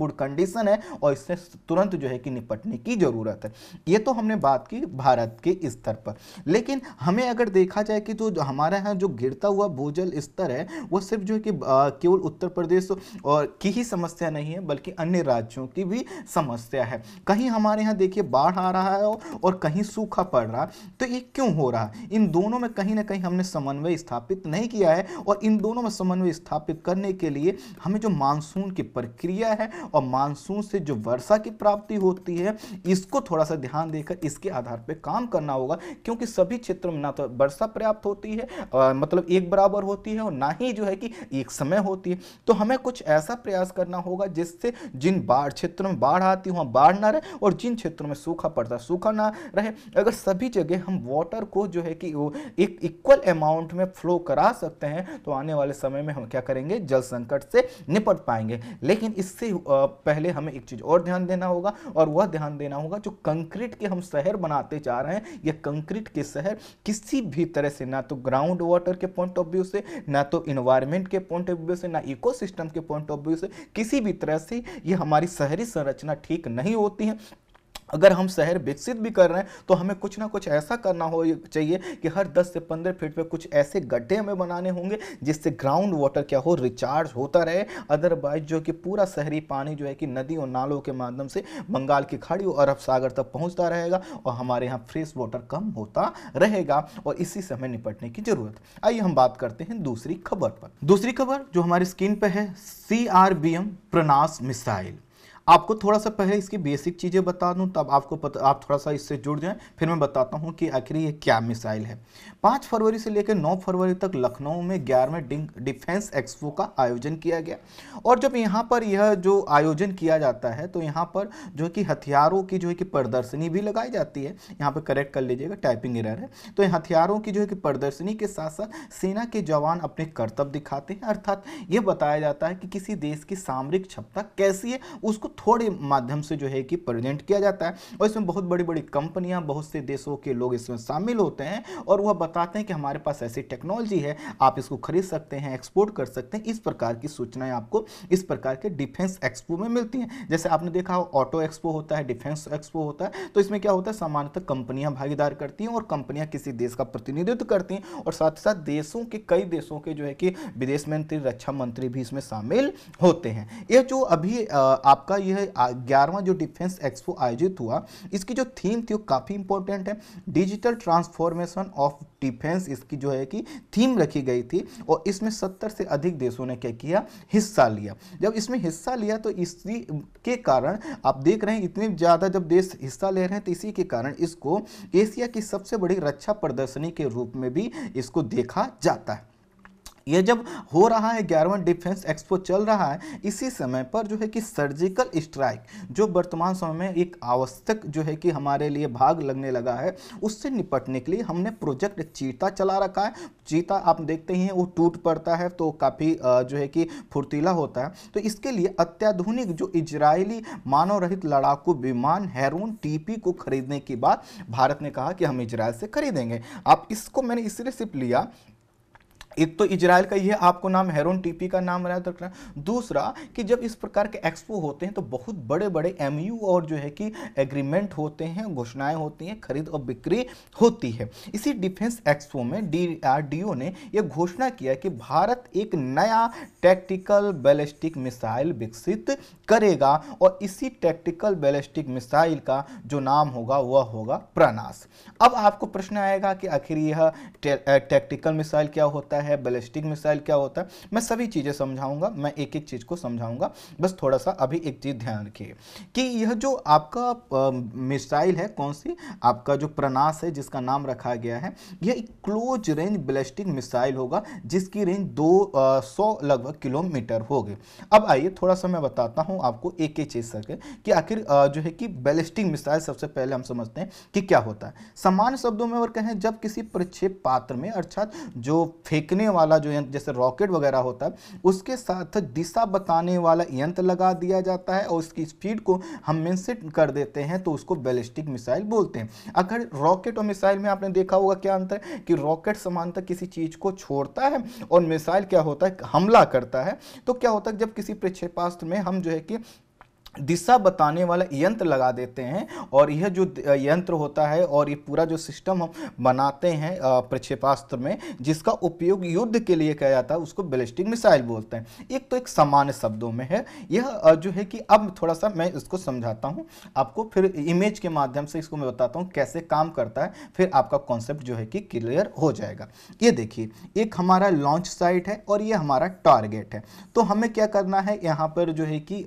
महत्वपूर्ण कंडीशन है और इससे तुरंत जो है कि निपटने की ज़रूरत है ये तो हमने बात की भारत के स्तर पर लेकिन हमें अगर देखा जाए कि जो हमारे यहाँ जो गिरता हुआ भूजल स्तर है वो सिर्फ जो है कि केवल उत्तर प्रदेश और की ही समस्या नहीं है बल्कि अन्य राज्यों की भी समस्या है कहीं हमारे यहाँ देखिए बाढ़ आ रहा है और कहीं सूखा पड़ रहा तो ये क्यों हो रहा इन दोनों में कहीं ना कहीं हमने समन्वय स्थापित नहीं किया है और इन दोनों में समन्वय स्थापित करने के लिए हमें जो मानसून की प्रक्रिया है और मानसून से जो वर्षा की प्राप्ति होती है इसको थोड़ा सा ध्यान देकर इसके आधार पर काम करना होगा क्योंकि सभी क्षेत्रों में ना तो वर्षा पर्याप्त होती है मतलब एक बराबर होती है और ना ही जो है कि एक समय होती है तो हमें कुछ ऐसा प्रयास करना होगा जिससे जिन बाढ़ क्षेत्रों में बाढ़ आती हुआ बाढ़ ना रहे और जिन क्षेत्रों में सूखा पड़ता है सूखा ना रहे अगर सभी जगह हम वाटर को जो है कि वो एक इक्वल अमाउंट में फ्लो करा सकते हैं तो आने वाले समय में हम क्या करेंगे जल संकट से निपट पाएंगे लेकिन इससे आ, पहले हमें एक चीज़ और ध्यान देना होगा और वह ध्यान देना होगा जो कंक्रीट के हम शहर बनाते जा रहे हैं यह कंक्रीट के शहर किसी भी तरह से ना तो ग्राउंड वाटर के पॉइंट ऑफ व्यू से ना तो इन्वायरमेंट के पॉइंट ऑफ व्यू से ना इको के पॉइंट ऑफ व्यू से किसी भी तरह से ये हमारी शहरी संरचना ठीक नहीं होती है अगर हम शहर विकसित भी कर रहे हैं तो हमें कुछ ना कुछ ऐसा करना हो चाहिए कि हर 10 से 15 फीट पे कुछ ऐसे गड्ढे हमें बनाने होंगे जिससे ग्राउंड वाटर क्या हो रिचार्ज होता रहे अदरवाइज जो कि पूरा शहरी पानी जो है कि नदी और नालों के माध्यम से बंगाल की खाड़ी और अरब सागर तक पहुँचता रहेगा और हमारे यहाँ फ्रेश वाटर कम होता रहेगा और इसी से हमें निपटने की ज़रूरत आइए हम बात करते हैं दूसरी खबर पर दूसरी खबर जो हमारी स्क्रीन पर है सी आर बी एम प्रनास मिसाइल आपको थोड़ा सा पहले इसकी बेसिक चीज़ें बता दूं तब आपको पता आप थोड़ा सा इससे जुड़ जाएं फिर मैं बताता हूँ कि आखिर ये क्या मिसाइल है पाँच फरवरी से लेकर नौ फरवरी तक लखनऊ में ग्यारहवें डिफेंस एक्सपो का आयोजन किया गया और जब यहाँ पर यह जो आयोजन किया जाता है तो यहाँ पर जो है कि हथियारों की जो है कि प्रदर्शनी भी लगाई जाती है यहाँ पर करेक्ट कर लीजिएगा टाइपिंग एरर है तो हथियारों की जो है कि प्रदर्शनी के साथ साथ सेना के जवान अपने कर्तव्य दिखाते हैं अर्थात ये बताया जाता है कि किसी देश की सामरिक क्षमता कैसी है उसको थोड़े माध्यम से जो है कि प्रेजेंट किया जाता है और इसमें बहुत बड़ी बड़ी कंपनियां बहुत से देशों के लोग इसमें शामिल होते हैं और वह बताते हैं कि हमारे पास ऐसी टेक्नोलॉजी है आप इसको खरीद सकते हैं एक्सपोर्ट कर सकते हैं इस प्रकार की सूचनाएं आपको इस प्रकार के डिफेंस एक्सपो में मिलती हैं जैसे आपने देखा हो ऑटो एक्सपो होता है डिफेंस एक्सपो होता है तो इसमें क्या होता है सामान्यतः कंपनियां भागीदार करती हैं और कंपनियां किसी देश का प्रतिनिधित्व करती हैं और साथ ही साथ देशों के कई देशों के जो है कि विदेश मंत्री रक्षा मंत्री भी इसमें शामिल होते हैं यह जो अभी आपका यह ग्यारहवां जो डिफेंस एक्सपो आयोजित हुआ इसकी जो थीम थी वो काफ़ी इंपॉर्टेंट है डिजिटल ट्रांसफॉर्मेशन ऑफ डिफेंस इसकी जो है कि थीम रखी गई थी और इसमें सत्तर से अधिक देशों ने क्या किया हिस्सा लिया जब इसमें हिस्सा लिया तो इसी के कारण आप देख रहे हैं इतने ज़्यादा जब देश हिस्सा ले रहे हैं तो इसी के कारण इसको एशिया की सबसे बड़ी रक्षा प्रदर्शनी के रूप में भी इसको देखा जाता है ये जब हो रहा है ग्यारहवा डिफेंस एक्सपो चल रहा है इसी समय पर जो है कि सर्जिकल स्ट्राइक जो वर्तमान समय में एक आवश्यक जो है कि हमारे लिए भाग लगने लगा है उससे निपटने के लिए हमने प्रोजेक्ट चीता चला रखा है चीता आप देखते ही हैं वो टूट पड़ता है तो काफ़ी जो है कि फुर्तीला होता है तो इसके लिए अत्याधुनिक जो इजरायली मानव रहित लड़ाकू विमान हैरून टी को खरीदने की बात भारत ने कहा कि हम इजराइल से खरीदेंगे आप इसको मैंने इसलिए सिर्फ लिया एक तो इजराइल का ये आपको नाम हेरोन टीपी का नाम याद रखना दूसरा कि जब इस प्रकार के एक्सपो होते हैं तो बहुत बड़े बड़े एमयू और जो है कि एग्रीमेंट होते हैं घोषणाएं होती हैं खरीद और बिक्री होती है इसी डिफेंस एक्सपो में डीआरडीओ ने यह घोषणा किया कि भारत एक नया टैक्टिकल बैलिस्टिक मिसाइल विकसित करेगा और इसी टैक्टिकल बैलिस्टिक मिसाइल का जो नाम होगा वह होगा प्रनास अब आपको प्रश्न आएगा कि आखिर यह टैक्टिकल मिसाइल क्या होता है क्या है बैलिस्टिक मिसाइल क्या होता है मैं सभी चीज़ें समझाऊंगा मैं एक एक चीज़ को समझाऊंगा बस थोड़ा सा अभी एक चीज़ ध्यान रखिए कि यह जो आपका मिसाइल है कौन सी आपका जो प्रनास है जिसका नाम रखा गया है यह एक क्लोज रेंज बैलिस्टिक मिसाइल होगा जिसकी रेंज दो लगभग किलोमीटर होगी अब आइए थोड़ा सा मैं बताता हूँ आपको एक एक चीज़ सके कि आखिर जो है कि बैलिस्टिक मिसाइल सबसे पहले हम समझते हैं कि क्या होता है सामान्य शब्दों में और कहें जब किसी प्रक्षेप पात्र में अर्थात जो फेंक फेंकने वाला जो यंत्र जैसे रॉकेट वगैरह होता है उसके साथ दिशा बताने वाला यंत्र लगा दिया जाता है और उसकी स्पीड को हम मिनसेट कर देते हैं तो उसको बैलिस्टिक मिसाइल बोलते हैं अगर रॉकेट और मिसाइल में आपने देखा होगा क्या अंतर है कि रॉकेट समानता किसी चीज़ को छोड़ता है और मिसाइल क्या होता है हमला करता है तो क्या होता है जब किसी प्रक्षेपास्त्र में हम जो है कि दिशा बताने वाला यंत्र लगा देते हैं और यह जो यंत्र होता है और ये पूरा जो सिस्टम हम बनाते हैं प्रक्षेपास्त्र में जिसका उपयोग युद्ध के लिए किया जाता है उसको बेलिस्टिक मिसाइल बोलते हैं एक तो एक सामान्य शब्दों में है यह जो है कि अब थोड़ा सा मैं इसको समझाता हूँ आपको फिर इमेज के माध्यम से इसको मैं बताता हूँ कैसे काम करता है फिर आपका कॉन्सेप्ट जो है कि क्लियर हो जाएगा ये देखिए एक हमारा लॉन्च साइट है और ये हमारा टारगेट है तो हमें क्या करना है यहाँ पर जो है कि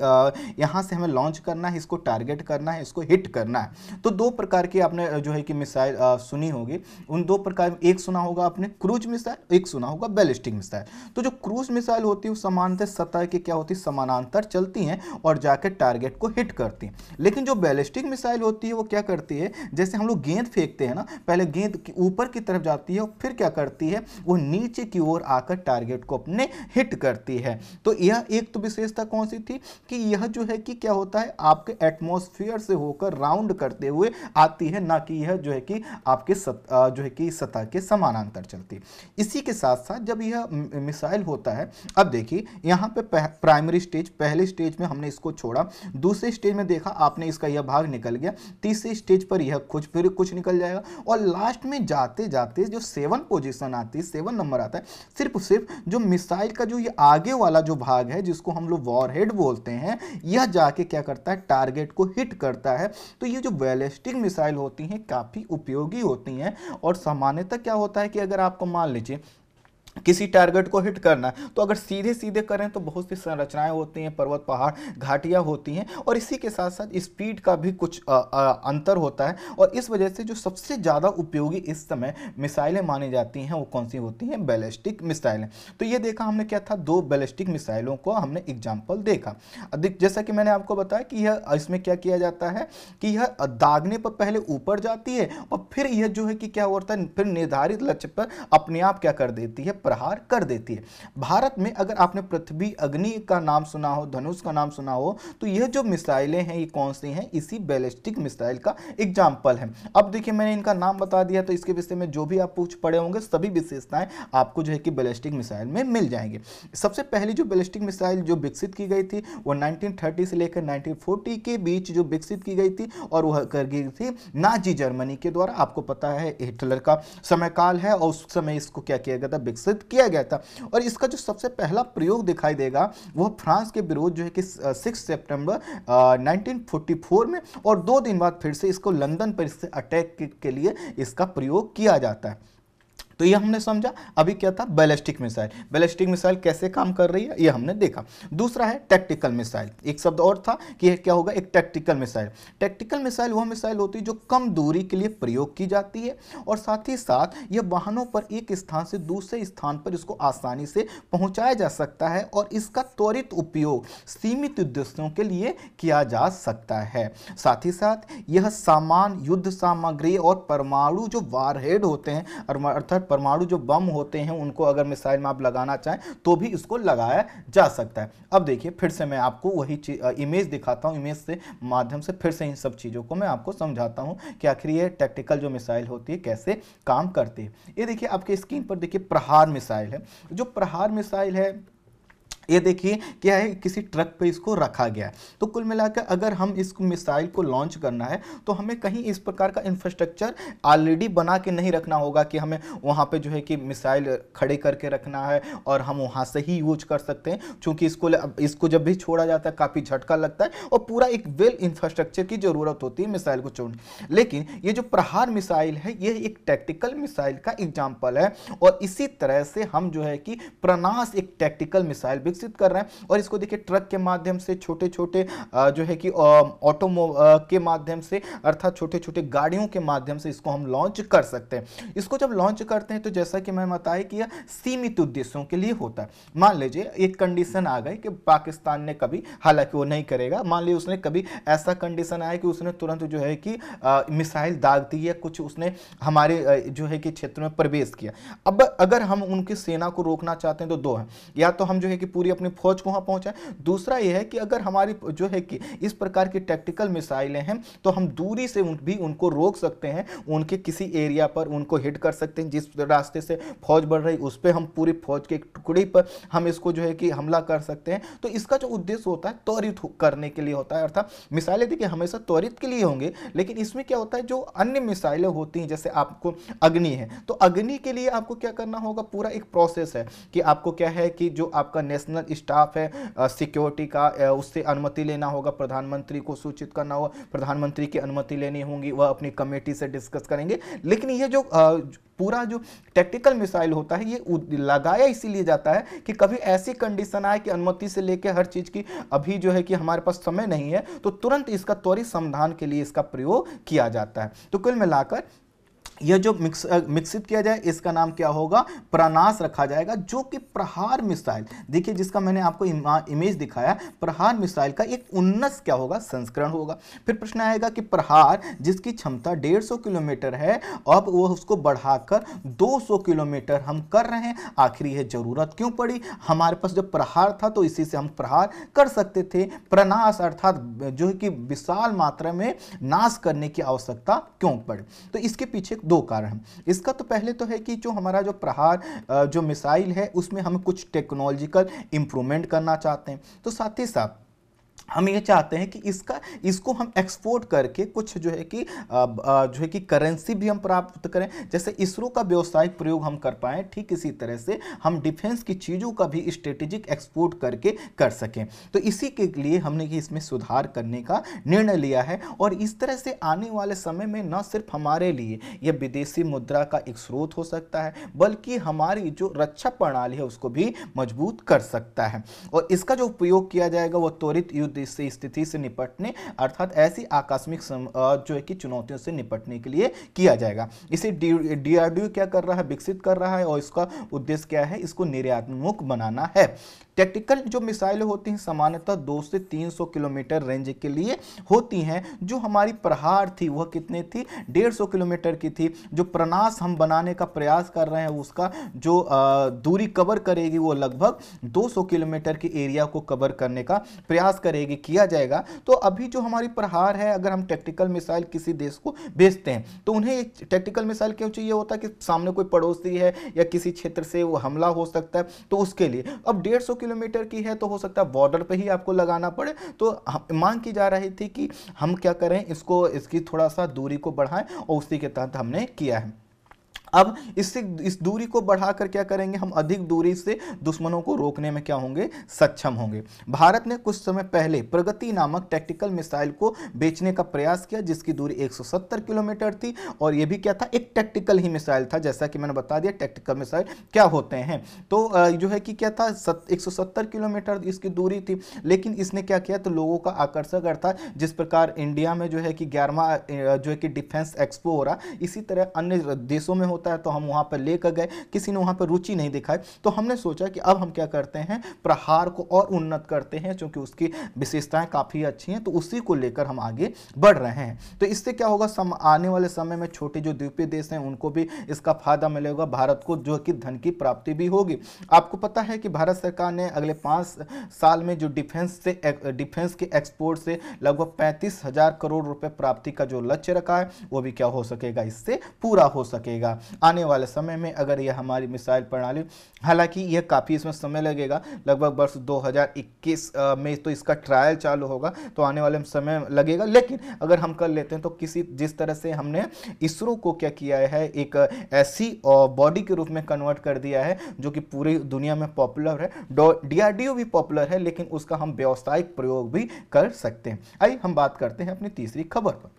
यहाँ से से हमें लॉन्च करना है इसको टारगेट करना है इसको हिट करना है तो दो प्रकार की आपने जो है कि मिसाइल सुनी होगी उन दो प्रकार एक सुना होगा आपने क्रूज मिसाइल एक सुना होगा बैलिस्टिक मिसाइल तो जो क्रूज मिसाइल होती है वो समानतः सतह के क्या होती है समानांतर चलती हैं और जाकर टारगेट को हिट करती हैं लेकिन जो बैलिस्टिक मिसाइल होती है वो क्या करती है जैसे हम लोग गेंद फेंकते हैं ना पहले गेंद ऊपर की तरफ जाती है और फिर क्या करती है वो नीचे की ओर आकर टारगेट को अपने हिट करती है तो यह एक तो विशेषता कौन सी थी कि यह जो है कि क्या होता है आपके एटमोसफियर से होकर राउंड करते हुए आती है ना कि यह जो है कि आपके सत, जो है कि सतह के समानांतर चलती इसी के साथ साथ जब यह मिसाइल होता है अब देखिए यहाँ पे प्राइमरी स्टेज पहले स्टेज में हमने इसको छोड़ा दूसरे स्टेज में देखा आपने इसका यह भाग निकल गया तीसरे स्टेज पर यह कुछ फिर कुछ निकल जाएगा और लास्ट में जाते जाते जो सेवन पोजिशन आती है सेवन नंबर आता है सिर्फ सिर्फ जो मिसाइल का जो ये आगे वाला जो भाग है जिसको हम लोग वॉरहेड बोलते हैं यह जा जाके क्या करता है टारगेट को हिट करता है तो ये जो बैलिस्टिक मिसाइल होती हैं काफ़ी उपयोगी होती हैं और सामान्यतः क्या होता है कि अगर आपको मान लीजिए किसी टारगेट को हिट करना है तो अगर सीधे सीधे करें तो बहुत सी संरचनाएं होती हैं पर्वत पहाड़ घाटियाँ होती हैं और इसी के साथ साथ स्पीड का भी कुछ आ, आ, अंतर होता है और इस वजह से जो सबसे ज़्यादा उपयोगी इस समय मिसाइलें मानी जाती हैं वो कौन सी होती हैं बैलिस्टिक मिसाइलें तो ये देखा हमने क्या था दो बैलिस्टिक मिसाइलों को हमने एग्जाम्पल देखा अधिक जैसा कि मैंने आपको बताया कि यह इसमें क्या किया जाता है कि यह दागने पर पहले ऊपर जाती है और फिर यह जो है कि क्या होता है फिर निर्धारित लक्ष्य पर अपने आप क्या कर देती है प्रहार कर देती है भारत में अगर आपने पृथ्वी अग्नि का नाम सुना हो धनुष का नाम सुना हो तो यह जो मिसाइलें हैं ये कौन सी हैं इसी बैलिस्टिक मिसाइल का एग्जाम्पल है अब देखिए मैंने इनका नाम बता दिया तो इसके विषय में जो भी आप पूछ पड़े होंगे सभी विशेषताएं आपको जो है कि बैलिस्टिक मिसाइल में मिल जाएंगे सबसे पहली जो बैलिस्टिक मिसाइल जो विकसित की गई थी वो 1930 से लेकर 1940 के बीच जो विकसित की गई थी और वह कर गई थी नाजी जर्मनी के द्वारा आपको पता है हिटलर का समयकाल है और उस समय इसको क्या किया गया था विकसित प्रस्तावित किया गया था और इसका जो सबसे पहला प्रयोग दिखाई देगा वह फ्रांस के विरोध जो है कि सिक्स सेप्टेम्बर नाइनटीन में और दो दिन बाद फिर से इसको लंदन पर इससे अटैक के लिए इसका प्रयोग किया जाता है तो ये हमने समझा अभी क्या था बैलिस्टिक मिसाइल बैलिस्टिक मिसाइल कैसे काम कर रही है ये हमने देखा दूसरा है टैक्टिकल मिसाइल एक शब्द और था कि यह क्या होगा एक टैक्टिकल मिसाइल टैक्टिकल मिसाइल वह मिसाइल होती है जो कम दूरी के लिए प्रयोग की जाती है और साथ ही साथ यह वाहनों पर एक स्थान से दूसरे स्थान पर इसको आसानी से पहुंचाया जा सकता है और इसका त्वरित उपयोग सीमित उद्देश्यों के लिए किया जा सकता है साथ ही साथ यह सामान युद्ध सामग्री और परमाणु जो वारहेड होते हैं अर्थात परमाणु जो बम होते हैं उनको अगर मिसाइल में आप लगाना चाहें तो भी इसको लगाया जा सकता है अब देखिए फिर से मैं आपको वही इमेज दिखाता हूँ इमेज से माध्यम से फिर से इन सब चीज़ों को मैं आपको समझाता हूँ कि आखिर ये टेक्टिकल जो मिसाइल होती है कैसे काम करती है ये देखिए आपके स्क्रीन पर देखिए प्रहार मिसाइल है जो प्रहार मिसाइल है ये देखिए क्या है किसी ट्रक पे इसको रखा गया है तो कुल मिलाकर अगर हम इस मिसाइल को लॉन्च करना है तो हमें कहीं इस प्रकार का इंफ्रास्ट्रक्चर ऑलरेडी बना के नहीं रखना होगा कि हमें वहाँ पे जो है कि मिसाइल खड़े करके रखना है और हम वहाँ से ही यूज कर सकते हैं क्योंकि इसको इसको जब भी छोड़ा जाता है काफ़ी झटका लगता है और पूरा एक वेल इंफ्रास्ट्रक्चर की ज़रूरत होती है मिसाइल को छोड़ने लेकिन ये जो प्रहार मिसाइल है ये एक टैक्टिकल मिसाइल का एग्जाम्पल है और इसी तरह से हम जो है कि प्रनास एक टैक्टिकल मिसाइल भी विकसित कर रहे हैं और इसको देखिए ट्रक के माध्यम से छोटे छोटे जो है कि ऑटोमो के माध्यम से अर्थात छोटे छोटे गाड़ियों के माध्यम से इसको हम लॉन्च कर सकते हैं इसको जब लॉन्च करते हैं तो जैसा कि मैं बताया कि यह सीमित उद्देश्यों के लिए होता है मान लीजिए एक कंडीशन आ गई कि पाकिस्तान ने कभी हालांकि वो नहीं करेगा मान लीजिए उसने कभी ऐसा कंडीशन आया कि उसने तुरंत जो है कि मिसाइल दाग दी या कुछ उसने हमारे जो है कि क्षेत्र में प्रवेश किया अब अगर हम उनकी सेना को रोकना चाहते हैं तो दो हैं या तो हम जो है कि पूरी पूरी अपनी फौज को वहाँ पहुँचाएं दूसरा यह है कि अगर हमारी जो है कि इस प्रकार की टैक्टिकल मिसाइलें हैं तो हम दूरी से उन, भी उनको रोक सकते हैं उनके किसी एरिया पर उनको हिट कर सकते हैं जिस रास्ते से फौज बढ़ रही उस पर हम पूरी फौज के टुकड़ी पर हम इसको जो है कि हमला कर सकते हैं तो इसका जो उद्देश्य होता है त्वरित करने के लिए होता है अर्थात मिसाइलें देखिए हमेशा त्वरित के लिए होंगे लेकिन इसमें क्या होता है जो अन्य मिसाइलें होती हैं जैसे आपको अग्नि है तो अग्नि के लिए आपको क्या करना होगा पूरा एक प्रोसेस है कि आपको क्या है कि जो आपका नेशनल पर्सनल स्टाफ है सिक्योरिटी का उससे अनुमति लेना होगा प्रधानमंत्री को सूचित करना होगा प्रधानमंत्री की अनुमति लेनी होगी वह अपनी कमेटी से डिस्कस करेंगे लेकिन ये जो पूरा जो टेक्टिकल मिसाइल होता है ये लगाया इसीलिए जाता है कि कभी ऐसी कंडीशन आए कि अनुमति से लेकर हर चीज़ की अभी जो है कि हमारे पास समय नहीं है तो तुरंत इसका त्वरित समाधान के लिए इसका प्रयोग किया जाता है तो कुल मिलाकर यह जो मिक्स मिक्सित किया जाए इसका नाम क्या होगा प्राणास रखा जाएगा जो कि प्रहार मिसाइल देखिए जिसका मैंने आपको इमेज दिखाया प्रहार मिसाइल का एक उन्नत क्या होगा संस्करण होगा फिर प्रश्न आएगा कि प्रहार जिसकी क्षमता 150 किलोमीटर है अब वह उसको बढ़ाकर 200 किलोमीटर हम कर रहे हैं आखिर यह जरूरत क्यों पड़ी हमारे पास जब प्रहार था तो इसी से हम प्रहार कर सकते थे प्रनाश अर्थात जो है कि विशाल मात्रा में नाश करने की आवश्यकता क्यों पड़ी तो इसके पीछे दो कारण हैं इसका तो पहले तो है कि जो हमारा जो प्रहार जो मिसाइल है उसमें हम कुछ टेक्नोलॉजिकल इम्प्रूवमेंट करना चाहते हैं तो साथ ही साथ हम ये चाहते हैं कि इसका इसको हम एक्सपोर्ट करके कुछ जो है कि जो है कि करेंसी भी हम प्राप्त करें जैसे इसरो का व्यवसायिक प्रयोग हम कर पाएँ ठीक इसी तरह से हम डिफेंस की चीज़ों का भी स्ट्रेटेजिक एक्सपोर्ट करके कर सकें तो इसी के लिए हमने कि इसमें सुधार करने का निर्णय लिया है और इस तरह से आने वाले समय में न सिर्फ हमारे लिए यह विदेशी मुद्रा का एक स्रोत हो सकता है बल्कि हमारी जो रक्षा प्रणाली है उसको भी मजबूत कर सकता है और इसका जो उपयोग किया जाएगा वह त्वरित युद्ध स्थिति से निपटने अर्थात ऐसी आकस्मिक जो है कि चुनौतियों से निपटने के लिए किया जाएगा इसे डीआरडीओ क्या कर रहा है विकसित कर रहा है और इसका उद्देश्य क्या है इसको निर्यातमुख बनाना है टेक्टिकल जो मिसाइल होती हैं सामान्यतः दो से तीन सौ किलोमीटर रेंज के लिए होती हैं जो हमारी प्रहार थी वह कितनी थी डेढ़ सौ किलोमीटर की थी जो प्रनास हम बनाने का प्रयास कर रहे हैं उसका जो आ, दूरी कवर करेगी वो लगभग 200 किलोमीटर के एरिया को कवर करने का प्रयास करेगी किया जाएगा तो अभी जो हमारी प्रहार है अगर हम टेक्टिकल मिसाइल किसी देश को भेजते हैं तो उन्हें एक मिसाइल क्यों चाहिए होता है कि सामने कोई पड़ोसी है या किसी क्षेत्र से वो हमला हो सकता है तो उसके लिए अब डेढ़ किलोमीटर की है तो हो सकता है बॉर्डर पर ही आपको लगाना पड़े तो मांग की जा रही थी कि हम क्या करें इसको इसकी थोड़ा सा दूरी को बढ़ाएं और उसी के तहत हमने किया है अब इससे इस दूरी को बढ़ाकर क्या करेंगे हम अधिक दूरी से दुश्मनों को रोकने में क्या होंगे सक्षम होंगे भारत ने कुछ समय पहले प्रगति नामक टैक्टिकल मिसाइल को बेचने का प्रयास किया जिसकी दूरी 170 किलोमीटर थी और यह भी क्या था एक टैक्टिकल ही मिसाइल था जैसा कि मैंने बता दिया टैक्टिकल मिसाइल क्या होते हैं तो जो है कि क्या था एक किलोमीटर इसकी दूरी थी लेकिन इसने क्या किया तो लोगों का आकर्षक अर्थात जिस प्रकार इंडिया में जो है कि ग्यारहवा जो है कि डिफेंस एक्सपो हो रहा इसी तरह अन्य देशों में होता होता है तो हम वहाँ पर लेकर गए किसी ने वहाँ पर रुचि नहीं दिखाई तो हमने सोचा कि अब हम क्या करते हैं प्रहार को और उन्नत करते हैं क्योंकि उसकी विशेषताएँ काफ़ी अच्छी हैं तो उसी को लेकर हम आगे बढ़ रहे हैं तो इससे क्या होगा सम आने वाले समय में छोटे जो द्वीपीय देश हैं उनको भी इसका फायदा मिलेगा भारत को जो कि धन की प्राप्ति भी होगी आपको पता है कि भारत सरकार ने अगले पाँच साल में जो डिफेंस से डिफेंस के एक्सपोर्ट से लगभग पैंतीस हजार करोड़ रुपए प्राप्ति का जो लक्ष्य रखा है वो भी क्या हो सकेगा इससे पूरा हो सकेगा आने वाले समय में अगर यह हमारी मिसाइल प्रणाली हालांकि यह काफ़ी इसमें समय लगेगा लगभग वर्ष 2021 में तो इसका ट्रायल चालू होगा तो आने वाले समय लगेगा लेकिन अगर हम कर लेते हैं तो किसी जिस तरह से हमने इसरो को क्या किया है एक ऐसी बॉडी के रूप में कन्वर्ट कर दिया है जो कि पूरी दुनिया में पॉपुलर है डीआरडीओ भी पॉपुलर है लेकिन उसका हम व्यावसायिक प्रयोग भी कर सकते हैं आइए हम बात करते हैं अपनी तीसरी खबर पर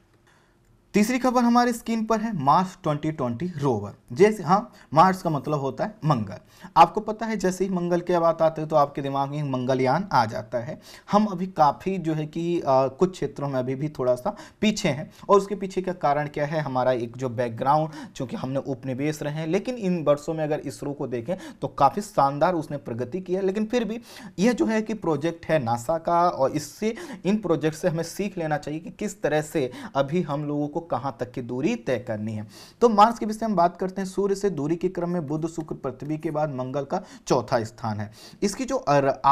तीसरी खबर हमारे स्क्रीन पर है मार्स 2020 रोवर जैसे हाँ मार्स का मतलब होता है मंगल आपको पता है जैसे ही मंगल की बात आते है तो आपके दिमाग में मंगलयान आ जाता है हम अभी काफ़ी जो है कि आ, कुछ क्षेत्रों में अभी भी थोड़ा सा पीछे हैं और उसके पीछे का कारण क्या है हमारा एक जो बैकग्राउंड चूँकि हमने उपनिवेश रहे हैं लेकिन इन वर्षों में अगर इसरो को देखें तो काफ़ी शानदार उसने प्रगति की है लेकिन फिर भी यह जो है कि प्रोजेक्ट है नासा का और इससे इन प्रोजेक्ट से हमें सीख लेना चाहिए कि किस तरह से अभी हम लोगों को कहां तक की दूरी तय करनी है तो मार्स के विषय हम बात करते हैं सूर्य से दूरी के क्रम में बुध शुक्र पृथ्वी के बाद मंगल का चौथा स्थान है इसकी जो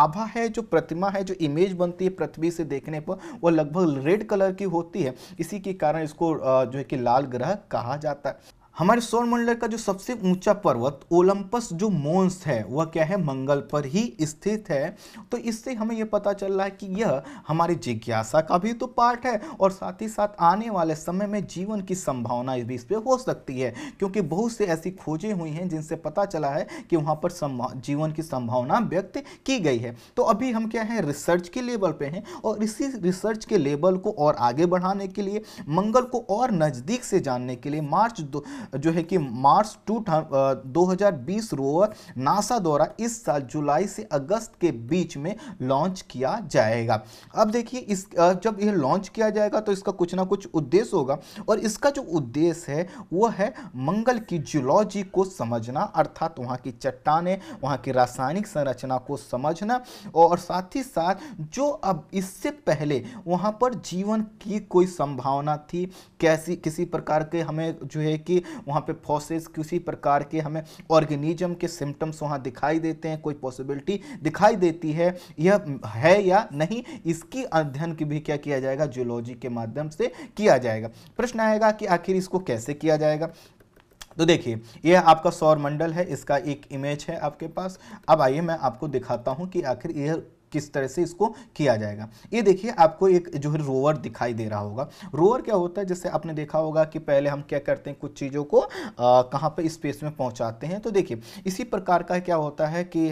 आभा है जो प्रतिमा है जो इमेज बनती है पृथ्वी से देखने पर वो लगभग रेड कलर की होती है इसी के कारण इसको जो है कि लाल ग्रह कहा जाता है हमारे सौरमंडल का जो सबसे ऊंचा पर्वत ओलंपस जो मोन्स है वह क्या है मंगल पर ही स्थित है तो इससे हमें यह पता चल रहा है कि यह हमारी जिज्ञासा का भी तो पार्ट है और साथ ही साथ आने वाले समय में जीवन की संभावना भी इस पर हो सकती है क्योंकि बहुत से ऐसी खोजें हुई हैं जिनसे पता चला है कि वहाँ पर जीवन की संभावना व्यक्त की गई है तो अभी हम क्या है रिसर्च के लेवल पर हैं और इसी रिसर्च के लेवल को और आगे बढ़ाने के लिए मंगल को और नज़दीक से जानने के लिए मार्च दो जो है कि मार्च टू दो रोवर नासा द्वारा इस साल जुलाई से अगस्त के बीच में लॉन्च किया जाएगा अब देखिए इस जब यह लॉन्च किया जाएगा तो इसका कुछ ना कुछ उद्देश्य होगा और इसका जो उद्देश्य है वह है मंगल की जुलॉजी को समझना अर्थात वहाँ की चट्टाने वहाँ की रासायनिक संरचना को समझना और साथ ही साथ जो अब इससे पहले वहाँ पर जीवन की कोई संभावना थी कैसी किसी प्रकार के हमें जो है कि वहाँ पे फोसेस किसी प्रकार के हमें ऑर्गेनिज्म के सिम्टम्स वहाँ दिखाई देते हैं कोई पॉसिबिलिटी दिखाई देती है यह है या नहीं इसकी अध्ययन की भी क्या किया जाएगा जियोलॉजी के माध्यम से किया जाएगा प्रश्न आएगा कि आखिर इसको कैसे किया जाएगा तो देखिए यह आपका सौर मंडल है इसका एक इमेज है आपके पास अब आइए मैं आपको दिखाता हूं कि आखिर यह किस तरह से इसको किया जाएगा ये देखिए आपको एक जो है रोवर दिखाई दे रहा होगा रोवर क्या होता है जैसे आपने देखा होगा कि पहले हम क्या करते हैं कुछ चीज़ों को कहाँ पर स्पेस में पहुँचाते हैं तो देखिए इसी प्रकार का क्या होता है कि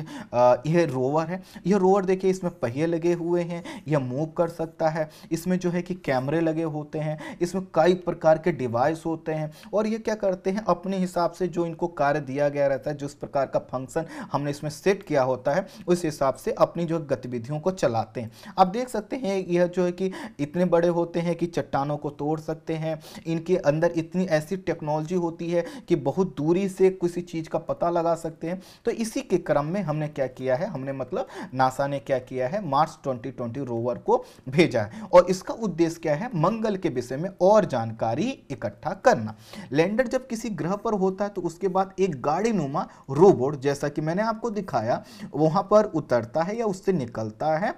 यह रोवर है यह रोवर देखिए इसमें पहिए लगे हुए हैं यह मूव कर सकता है इसमें जो है कि कैमरे लगे होते हैं इसमें कई प्रकार के डिवाइस होते हैं और ये क्या करते हैं अपने हिसाब से जो इनको कार्य दिया गया रहता है जिस प्रकार का फंक्शन हमने इसमें सेट किया होता है उस हिसाब से अपनी जो गतिविधि गतिविधियों को चलाते हैं आप देख सकते हैं यह जो है कि इतने बड़े होते हैं कि चट्टानों को तोड़ सकते हैं इनके अंदर इतनी ऐसी टेक्नोलॉजी होती है कि बहुत दूरी से किसी चीज़ का पता लगा सकते हैं तो इसी के क्रम में हमने क्या किया है हमने मतलब नासा ने क्या किया है मार्च 2020 रोवर को भेजा है और इसका उद्देश्य क्या है मंगल के विषय में और जानकारी इकट्ठा करना लैंडर जब किसी ग्रह पर होता है तो उसके बाद एक गाड़ी रोबोट जैसा कि मैंने आपको दिखाया वहाँ पर उतरता है या उससे निकल निकलता है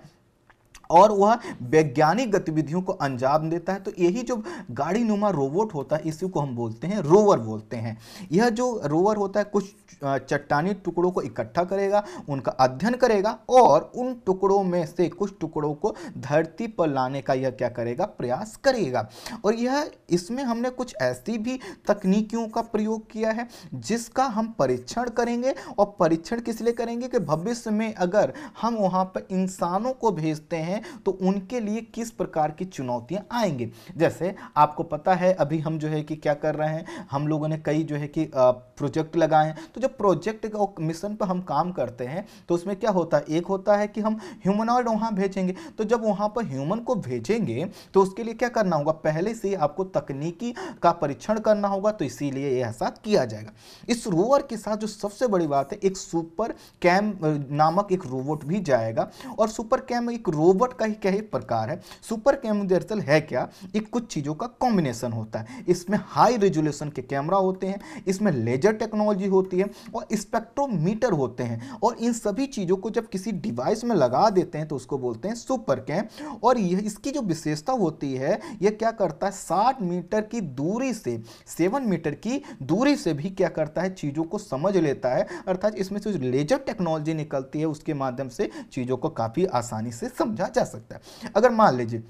और वह वैज्ञानिक गतिविधियों को अंजाम देता है तो यही जो गाड़ी नुमा रोबोट होता है इसी को हम बोलते हैं रोवर बोलते हैं यह जो रोवर होता है कुछ चट्टानी टुकड़ों को इकट्ठा करेगा उनका अध्ययन करेगा और उन टुकड़ों में से कुछ टुकड़ों को धरती पर लाने का यह क्या करेगा प्रयास करेगा और यह इसमें हमने कुछ ऐसी भी तकनीकियों का प्रयोग किया है जिसका हम परीक्षण करेंगे और परीक्षण किस लिए करेंगे कि भविष्य में अगर हम वहाँ पर इंसानों को भेजते हैं तो उनके लिए किस प्रकार की चुनौतियां आएंगी जैसे आपको पता है अभी हम जो है कि क्या कर रहे हैं हम लोगों ने कई जो है कि प्रोजेक्ट लगाए हैं तो जब प्रोजेक्ट मिशन पर हम काम करते हैं तो उसमें क्या होता है एक होता है कि हम ह्यूमनॉइड वहाँ भेजेंगे तो जब वहाँ पर ह्यूमन को भेजेंगे तो उसके लिए क्या करना होगा पहले से आपको तकनीकी का परीक्षण करना होगा तो इसीलिए ये ऐसा किया जाएगा इस रोवर के साथ जो सबसे बड़ी बात है एक सुपर कैम नामक एक रोबोट भी जाएगा और सुपर कैम एक रोबोट यूवट का ही क्या ही प्रकार है सुपर कैमरा दरअसल है क्या ये कुछ चीज़ों का कॉम्बिनेशन होता है इसमें हाई रेजोल्यूशन के कैमरा होते हैं इसमें लेजर टेक्नोलॉजी होती है और स्पेक्ट्रोमीटर होते हैं और इन सभी चीज़ों को जब किसी डिवाइस में लगा देते हैं तो उसको बोलते हैं सुपर कैम और यह इसकी जो विशेषता होती है यह क्या करता है साठ मीटर की दूरी से सेवन मीटर की दूरी से भी क्या करता है चीज़ों को समझ लेता है अर्थात इसमें से लेजर टेक्नोलॉजी निकलती है उसके माध्यम से चीज़ों को काफ़ी आसानी से समझा जा सकता है अगर मान लीजिए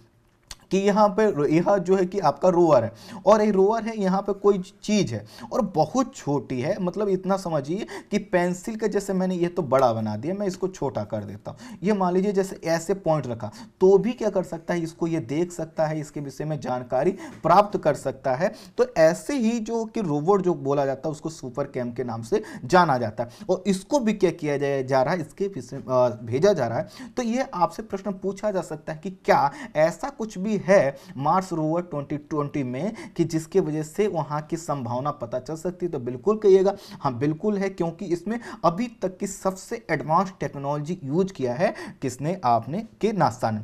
कि यहाँ पे यह जो है कि आपका रोअर है और ये रोअर है यहाँ पे कोई चीज़ है और बहुत छोटी है मतलब इतना समझिए कि पेंसिल का जैसे मैंने ये तो बड़ा बना दिया मैं इसको छोटा कर देता हूँ ये मान लीजिए जैसे ऐसे पॉइंट रखा तो भी क्या कर सकता है इसको ये देख सकता है इसके विषय में जानकारी प्राप्त कर सकता है तो ऐसे ही जो कि रोबोट जो बोला जाता है उसको सुपर कैम के नाम से जाना जाता है और इसको भी क्या किया जा, जा रहा है इसके विषय भेजा जा रहा है तो ये आपसे प्रश्न पूछा जा सकता है कि क्या ऐसा कुछ भी है मार्स रोवर 2020 में कि जिसके वजह से वहां की संभावना पता चल सकती है तो बिल्कुल कहिएगा हाँ बिल्कुल है क्योंकि इसमें अभी तक की सबसे एडवांस टेक्नोलॉजी यूज किया है किसने आपने के नास्ता ने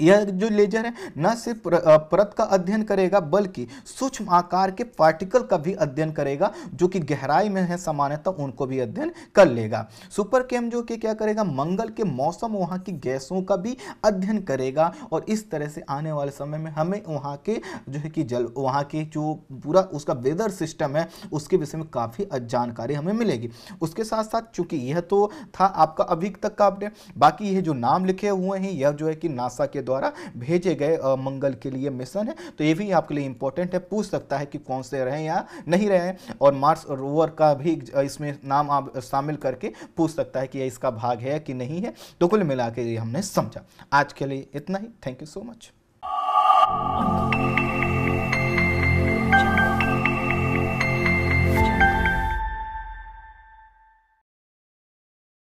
यह जो लेजर है न सिर्फ परत का अध्ययन करेगा बल्कि सूक्ष्म आकार के पार्टिकल का भी अध्ययन करेगा जो कि गहराई में है सामान्यतः उनको भी अध्ययन कर लेगा सुपर केम जो कि क्या करेगा मंगल के मौसम वहाँ की गैसों का भी अध्ययन करेगा और इस तरह से आने वाले समय में हमें वहाँ के जो है कि जल वहाँ के जो पूरा उसका वेदर सिस्टम है उसके विषय में काफ़ी जानकारी हमें मिलेगी उसके साथ साथ चूंकि यह तो था आपका अभी तक का अपडेट बाकी यह जो नाम लिखे हुए हैं यह जो है कि नासा के द्वारा भेजे गए मंगल के लिए मिशन है तो ये भी आपके लिए इंपॉर्टेंट है पूछ सकता है कि कौन से रहे या नहीं रहे और मार्स रोवर का भी इसमें नाम आप शामिल करके पूछ सकता है कि यह इसका भाग है कि नहीं है तो कुल मिला के हमने समझा आज के लिए इतना ही थैंक यू सो मच